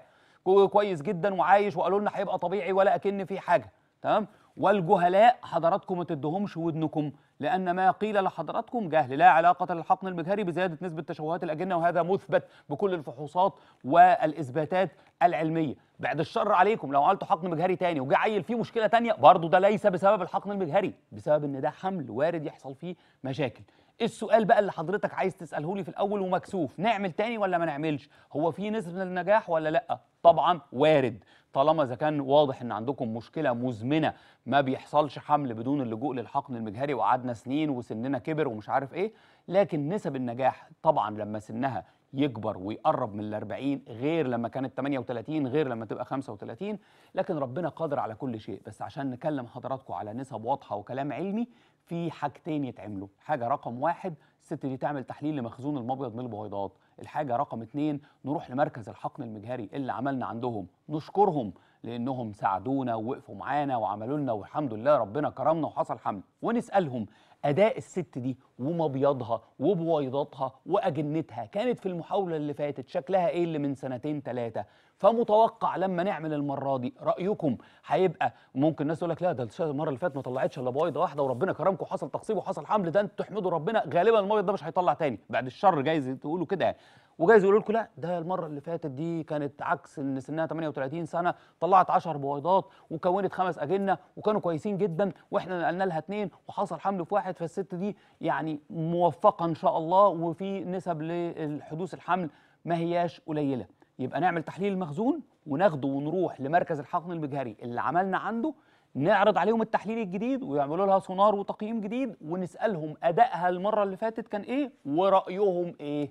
كويس جدا وعايش وقالوا لنا هيبقى طبيعي ولا اكن في حاجه تمام والجهلاء حضراتكم ما تدهمش ودنكم لأن ما قيل لحضراتكم جهل لا علاقة للحقن المجهري بزيادة نسبة تشوهات الأجنة وهذا مثبت بكل الفحوصات والإثباتات العلمية بعد الشر عليكم لو عملتوا حقن مجهري تاني وجا عيل فيه مشكلة تانية برضه ده ليس بسبب الحقن المجهري بسبب إن ده حمل وارد يحصل فيه مشاكل السؤال بقى اللي حضرتك عايز تساله لي في الاول ومكسوف نعمل تاني ولا ما نعملش هو في نسبه للنجاح ولا لا طبعا وارد طالما اذا كان واضح ان عندكم مشكله مزمنه ما بيحصلش حمل بدون اللجوء للحقن المجهري وقعدنا سنين وسننا كبر ومش عارف ايه لكن نسب النجاح طبعا لما سنها يكبر ويقرب من ال 40 غير لما كانت 38 غير لما تبقى 35 لكن ربنا قادر على كل شيء بس عشان نكلم حضراتكم على نسب واضحه وكلام علمي في حاجتين يتعملوا حاجه رقم واحد الست دي تعمل تحليل لمخزون المبيض من البويضات الحاجه رقم اتنين نروح لمركز الحقن المجهري اللي عملنا عندهم نشكرهم لانهم ساعدونا ووقفوا معانا وعملوا لنا والحمد لله ربنا كرمنا وحصل حمل ونسالهم اداء الست دي ومبيضها وبويضاتها واجنتها كانت في المحاوله اللي فاتت شكلها ايه اللي من سنتين ثلاثه فمتوقع لما نعمل المره دي رايكم هيبقى ممكن الناس تقول لك لا ده المره اللي فاتت ما طلعتش الا بويضه واحده وربنا كرمكم حصل تقصيب وحصل حمل ده انتوا تحمدوا ربنا غالبا المبيض ده مش هيطلع تاني بعد الشر جايز تقولوا كده يعني. وجايز يقولوا لكم لا ده المره اللي فاتت دي كانت عكس ان سنها 38 سنه طلعت 10 بويضات وكونت خمس اجنه وكانوا كويسين جدا واحنا نقلنا لها اثنين وحصل حمل في واحد فالست دي يعني موفقه ان شاء الله وفي نسب لحدوث الحمل ما هياش قليله يبقى نعمل تحليل المخزون وناخده ونروح لمركز الحقن المجهري اللي عملنا عنده نعرض عليهم التحليل الجديد ويعملوا لها سونار وتقييم جديد ونسالهم ادائها المره اللي فاتت كان ايه ورايهم ايه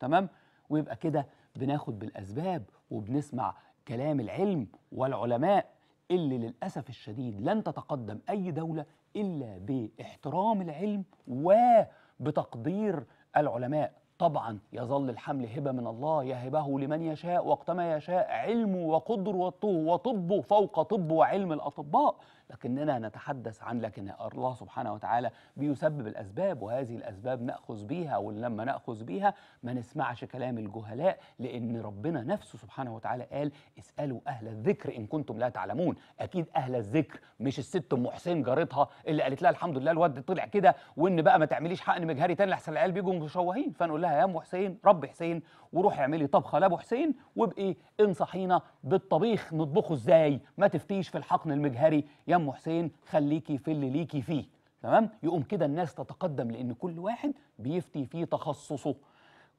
تمام ويبقى كده بناخد بالاسباب وبنسمع كلام العلم والعلماء اللي للاسف الشديد لن تتقدم اي دوله الا باحترام العلم وبتقدير العلماء طبعا يظل الحمل هبه من الله يهبه لمن يشاء وقتما يشاء علمه وقدرته وطبه فوق طب وعلم الاطباء لكننا نتحدث عن لكن الله سبحانه وتعالى بيسبب الأسباب وهذه الأسباب نأخذ بيها ولما نأخذ بيها ما نسمعش كلام الجهلاء لأن ربنا نفسه سبحانه وتعالى قال اسألوا أهل الذكر إن كنتم لا تعلمون أكيد أهل الذكر مش الست أم حسين جارتها اللي قالت لها الحمد لله الواد طلع كده وإن بقى ما تعمليش حقن مجهري تاني لحسن العيال بيجوا مشوهين فنقول لها يا أم حسين رب حسين وروحي اعملي طبخة لأبو حسين وابقي انصحينا بالطبيخ نطبخه إزاي ما تفتيش في الحقن المجهري يا مدام حسين خليكي في اللي ليكي فيه تمام يقوم كده الناس تتقدم لان كل واحد بيفتي في تخصصه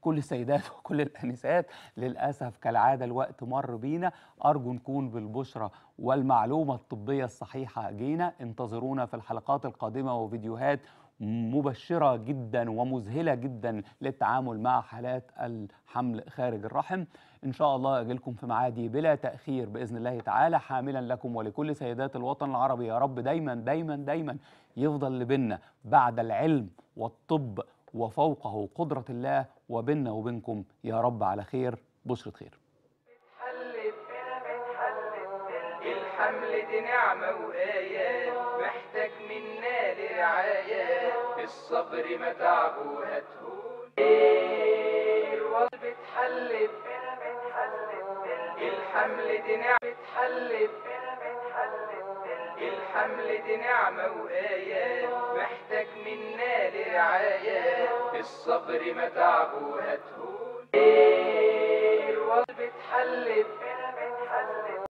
كل السيدات وكل الانسات للاسف كالعاده الوقت مر بينا ارجو نكون بالبشره والمعلومه الطبيه الصحيحه جينا انتظرونا في الحلقات القادمه وفيديوهات مبشره جدا ومذهله جدا للتعامل مع حالات الحمل خارج الرحم إن شاء الله أجيلكم في معادي بلا تأخير بإذن الله تعالى حاملا لكم ولكل سيدات الوطن العربي يا رب دايما دايما دايما يفضل لبنا بعد العلم والطب وفوقه قدرة الله وبيننا وبينكم يا رب على خير بشرة خير الحمل دي نعمة وآيات محتاج منا لرعاية الصبر متعب وهتهون إيه، والبتحل بنا الحمل دي نعمة حلت الحمل دي نعمة وآيات محتاج منا لرعاية الصبر ما تعبه هتهون الوصل بتحلت